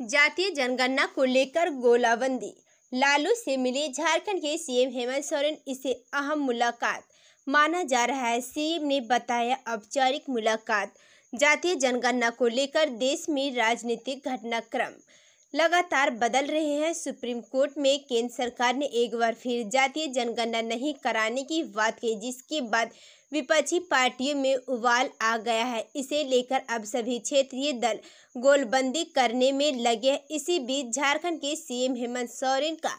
जातीय जनगणना को लेकर गोलाबंदी लालू से मिले झारखंड के सीएम हेमंत सोरेन इसे अहम मुलाकात माना जा रहा है सीएम ने बताया औपचारिक मुलाकात जातीय जनगणना को लेकर देश में राजनीतिक घटनाक्रम लगातार बदल रहे हैं सुप्रीम कोर्ट में केंद्र सरकार ने एक बार फिर जातीय जनगणना नहीं कराने की बात कही जिसके बाद विपक्षी पार्टियों में उबाल आ गया है इसे लेकर अब सभी क्षेत्रीय दल गोलबंदी करने में लगे हैं इसी बीच झारखंड के सीएम हेमंत सोरेन का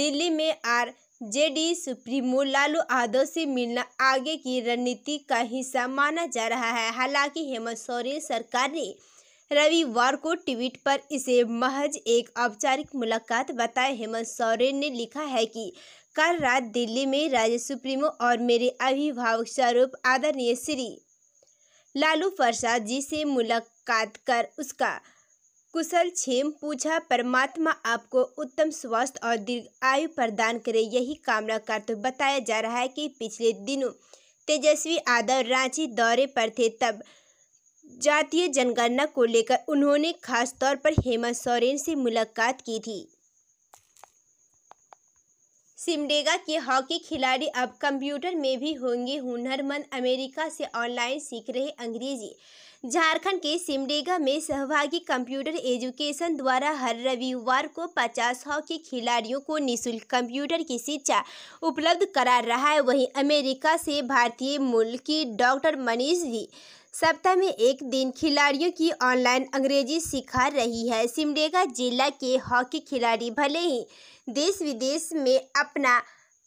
दिल्ली में R D supremo Lalu Yadav से मिलना आगे की रणनीति का हिस्सा माना जा रहा है हालांकि हेमंत सोरेन सरकार ने रविवार को ट्वीट पर इसे महज एक औपचारिक मुलाकात बताए हेमंत सोरेन ने लिखा है कि कल रात दिल्ली में राज्य सुप्रीमो और मेरे अभिभावक स्वरूप आदरणीय श्री लालू प्रसाद जी से मुलाकात कर उसका कुशल छेम पूछा परमात्मा आपको उत्तम स्वास्थ्य और दीर्घ आयु प्रदान करे यही कामना करते तो बताया जा रहा है कि पिछले दिनों तेजस्वी यादव रांची दौरे पर थे तब जातीय जनगणना को लेकर उन्होंने खास तौर पर हेमंत सोरेन से मुलाकात की थी सिमडेगा के हॉकी खिलाड़ी अब कंप्यूटर में भी होंगे हुनरमंद अमेरिका से ऑनलाइन सीख रहे अंग्रेजी झारखंड के सिमडेगा में सहभागी कंप्यूटर एजुकेशन द्वारा हर रविवार को 50 हॉकी खिलाड़ियों को निशुल्क कंप्यूटर की शिक्षा उपलब्ध करा रहा है वहीं अमेरिका से भारतीय मूल की डॉक्टर मनीष भी सप्ताह में एक दिन खिलाड़ियों की ऑनलाइन अंग्रेजी सिखा रही है सिमडेगा जिला के हॉकी खिलाड़ी भले ही देश विदेश में अपना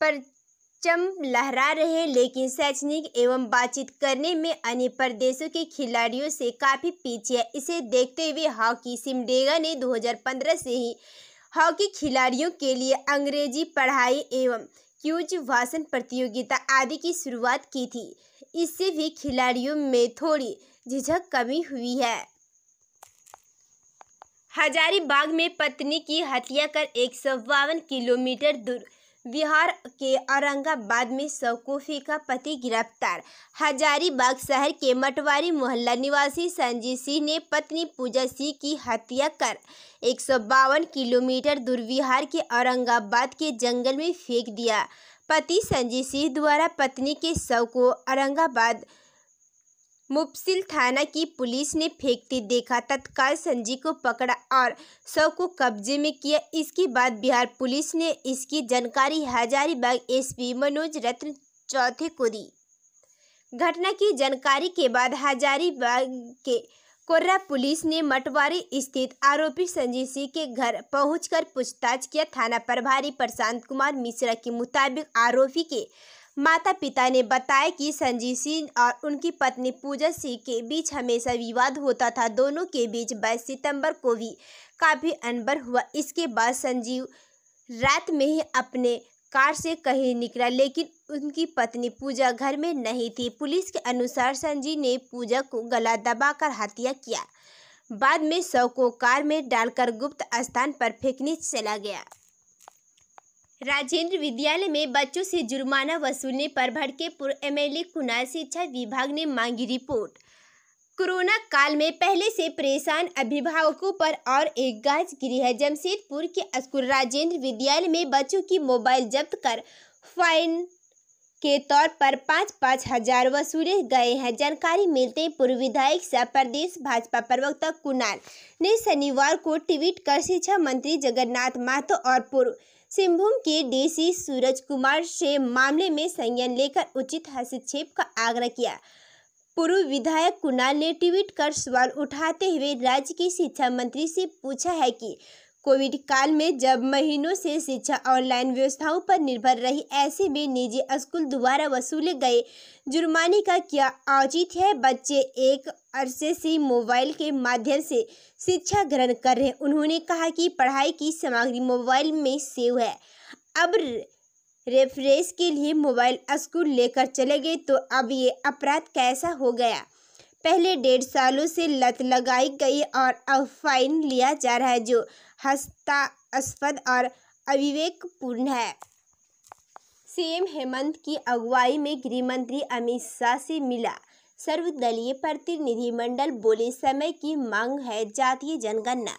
परचम लहरा रहे लेकिन शैक्षणिक एवं बातचीत करने में अन्य प्रदेशों के खिलाड़ियों से काफ़ी पीछे है इसे देखते हुए हॉकी सिमडेगा ने 2015 से ही हॉकी खिलाड़ियों के लिए अंग्रेजी पढ़ाई एवं क्यूज भाषण प्रतियोगिता आदि की शुरुआत की थी इससे भी खिलाड़ियों में थोड़ी झिझक कमी हुई है हजारीबाग में पत्नी की हत्या कर एक किलोमीटर दूर बिहार के औरंगाबाद में शवकूफी का पति गिरफ्तार हजारीबाग शहर के मटवारी मोहल्ला निवासी संजय सिंह ने पत्नी पूजा सिंह की हत्या कर एक किलोमीटर दूर बिहार के औरंगाबाद के जंगल में फेंक दिया पति संजय सिंह द्वारा पत्नी के शव को औरंगाबाद मुफसिल थाना की पुलिस ने फेंकते देखा तत्काल संजी को पकड़ा और शव को कब्जे में किया इसके बाद बिहार पुलिस ने इसकी जानकारी हजारीबाग एसपी मनोज रत्न चौथे को दी घटना की जानकारी के बाद हजारीबाग के कोर्रा पुलिस ने मटवारी स्थित आरोपी संजीव सिंह के घर पहुंचकर पूछताछ किया थाना प्रभारी प्रशांत कुमार मिश्रा के मुताबिक आरोपी के माता पिता ने बताया कि संजीव सिंह और उनकी पत्नी पूजा सिंह के बीच हमेशा विवाद होता था दोनों के बीच 22 सितंबर को भी काफ़ी अनबर हुआ इसके बाद संजीव रात में ही अपने कार से कहीं निकला लेकिन उनकी पत्नी पूजा घर में नहीं थी पुलिस के अनुसार संजीव ने पूजा को गला दबाकर हत्या किया बाद में शव को कार में डालकर गुप्त स्थान पर फेंकने चला गया राजेंद्र विद्यालय में बच्चों से जुर्माना वसूलने पर भड़केपुर एमएलए कुनाल शिक्षा विभाग ने मांगी रिपोर्ट कोरोना काल में पहले से परेशान अभिभावकों पर और एक गाज गिरी है जमशेदपुर के स्कूल राजेंद्र विद्यालय में बच्चों की मोबाइल जब्त कर फाइन के तौर पर पाँच पाँच हजार वसूले गए हैं जानकारी मिलते ही पूर्व विधायक सह प्रदेश भाजपा प्रवक्ता कुणाल ने शनिवार को ट्वीट कर शिक्षा मंत्री जगन्नाथ महतो और पूर्व सिंहभूम के डीसी सूरज कुमार से मामले में संज्ञान लेकर उचित हस्तक्षेप का आग्रह किया पूर्व विधायक कुणाल ने ट्वीट कर सवाल उठाते हुए राज्य के शिक्षा मंत्री से पूछा है कि कोविड काल में जब महीनों से शिक्षा ऑनलाइन व्यवस्थाओं पर निर्भर रही ऐसे में निजी स्कूल द्वारा वसूले गए जुर्माने का क्या औचित है बच्चे एक अरसे से मोबाइल के माध्यम से शिक्षा ग्रहण कर रहे उन्होंने कहा कि पढ़ाई की सामग्री मोबाइल में सेव है अब रेफरेंस के लिए मोबाइल स्कूल लेकर चले गए तो अब ये अपराध कैसा हो गया पहले डेढ़ सालों से लत लगाई गई और अब फाइन लिया जा रहा है जो हस्तास्पद और अविवेकपूर्ण है सीएम हेमंत की अगुवाई में गृह मंत्री अमित शाह से मिला सर्वदलीय प्रतिनिधिमंडल बोले समय की मांग है जातीय जनगणना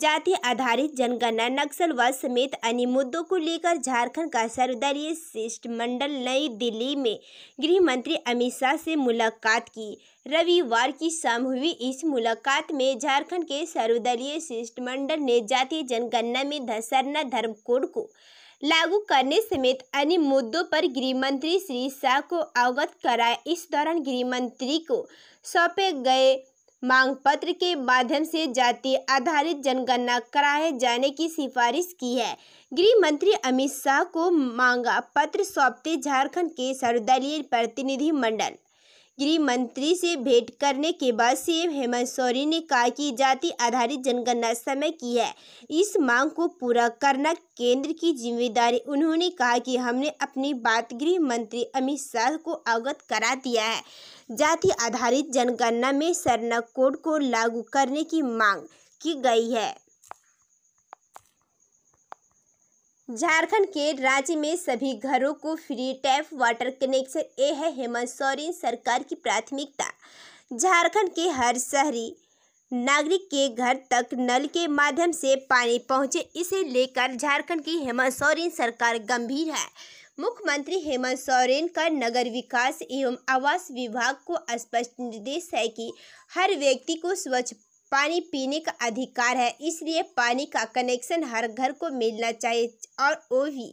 जाति आधारित जनगणना नक्सलवाद समेत अन्य मुद्दों को लेकर झारखंड का सर्वदलीय शिष्टमंडल नई दिल्ली में गृह मंत्री अमित शाह से मुलाकात की रविवार की शाम हुई इस मुलाकात में झारखंड के सर्वदलीय शिष्टमंडल ने जातीय जनगणना में धसरना धर्म कोड को लागू करने समेत अन्य मुद्दों पर गृह मंत्री श्री शाह को अवगत कराया इस दौरान गृह मंत्री को सौंपे गए मांग पत्र के माध्यम से जाति आधारित जनगणना कराए जाने की सिफारिश की है गृह मंत्री अमित शाह को मांगा पत्र सौंपते झारखंड के सर्वदलीय प्रतिनिधि मंडल गृहमंत्री से भेंट करने के बाद सीएम हेमंत सोरेन ने कहा कि जाति आधारित जनगणना समय की है इस मांग को पूरा करना केंद्र की जिम्मेदारी उन्होंने कहा कि हमने अपनी बात गृह मंत्री अमित शाह को अवगत करा दिया है जाति आधारित जनगणना में सरना कोड को लागू करने की मांग की गई है झारखंड के राज्य में सभी घरों को फ्री टैप वाटर कनेक्शन ये है हेमंत सोरेन सरकार की प्राथमिकता झारखंड के हर शहरी नागरिक के घर तक नल के माध्यम से पानी पहुंचे इसे लेकर झारखंड की हेमंत सोरेन सरकार गंभीर है मुख्यमंत्री हेमंत सोरेन का नगर विकास एवं आवास विभाग को स्पष्ट निर्देश है कि हर व्यक्ति को स्वच्छ पानी पीने का अधिकार है इसलिए पानी का कनेक्शन हर घर को मिलना चाहिए और वो भी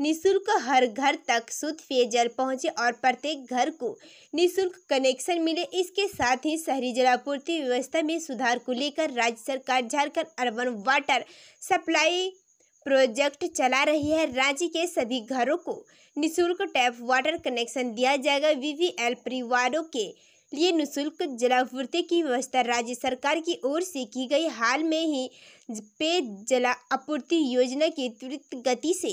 निःशुल्क हर घर तक शुद्ध पेयजल पहुंचे और प्रत्येक घर को निःशुल्क कनेक्शन मिले इसके साथ ही शहरी जलापूर्ति व्यवस्था में सुधार को लेकर राज्य सरकार Jharkhand urban water supply project चला रही है राज्य के सभी घरों को निःशुल्क टैप वाटर कनेक्शन दिया जाएगा वीवीएल परिवारों के लिए निःशुल्क जलापूर्ति की व्यवस्था राज्य सरकार की ओर से की गई हाल में ही पेय जला आपूर्ति योजना की त्वरित गति से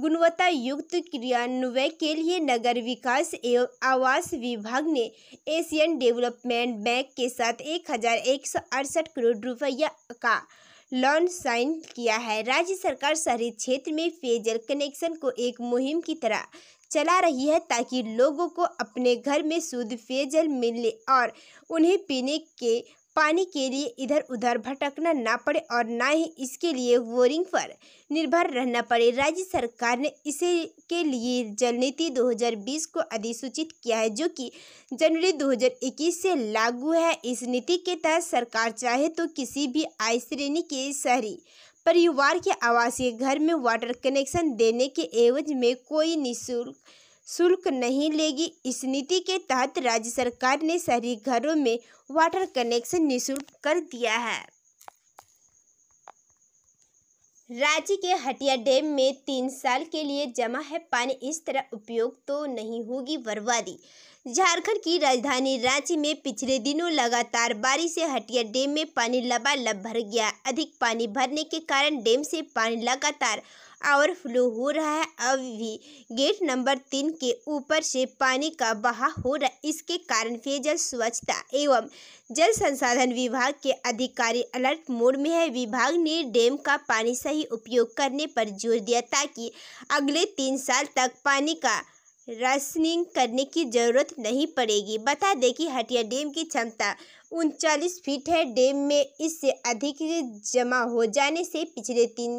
गुणवत्ता युक्त क्रियान्वयन के लिए नगर विकास एवं आवास विभाग ने एशियन डेवलपमेंट बैंक के साथ एक हजार एक सौ अड़सठ करोड़ रुपया का लोन साइन किया है राज्य सरकार शहरी क्षेत्र में पेयजल कनेक्शन को एक मुहिम की तरह चला रही है ताकि लोगों को अपने घर में शुद्ध पेयजल मिले और उन्हें पीने के पानी के लिए इधर उधर भटकना ना पड़े और ना ही इसके लिए बोरिंग पर निर्भर रहना पड़े राज्य सरकार ने इसे के लिए जल नीति दो को अधिसूचित किया है जो कि जनवरी 2021 से लागू है इस नीति के तहत सरकार चाहे तो किसी भी आय श्रेणी के शहरी परिवार के आवासीय घर में वाटर कनेक्शन देने के एवज में कोई निःशुल्क शुल्क नहीं लेगी इस नीति के तहत राज्य सरकार ने शहरी घरों में वाटर कनेक्शन निःशुल्क कर दिया है राज्य के हटिया डैम में तीन साल के लिए जमा है पानी इस तरह उपयोग तो नहीं होगी बर्बादी झारखंड की राजधानी रांची में पिछले दिनों लगातार बारिश से हटिया डैम में पानी लबालब भर गया अधिक पानी भरने के कारण डैम से पानी लगातार फ्लो हो रहा है अब भी गेट नंबर तीन के ऊपर से पानी का बहाव हो रहा है इसके कारण पेयजल स्वच्छता एवं जल संसाधन विभाग के अधिकारी अलर्ट मोड में है विभाग ने डैम का पानी सही उपयोग करने पर जोर दिया ताकि अगले तीन साल तक पानी का राशनिंग करने की ज़रूरत नहीं पड़ेगी बता दें कि हटिया डैम की क्षमता उनचालीस फीट है डैम में इससे अधिक जमा हो जाने से पिछले तीन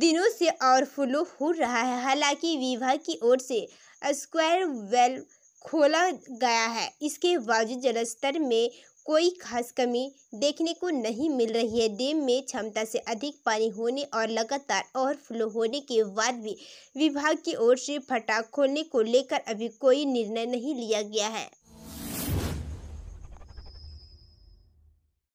दिनों से और फ्लो हो रहा है हालांकि विभाग की ओर से स्क्वायर वेल खोला गया है इसके बावजूद जलस्तर में कोई खास कमी देखने को नहीं मिल रही है डेम में क्षमता से अधिक पानी होने और लगातार फ्लो होने के बाद भी विभाग की ओर से फटाक खोलने को लेकर अभी कोई निर्णय नहीं लिया गया है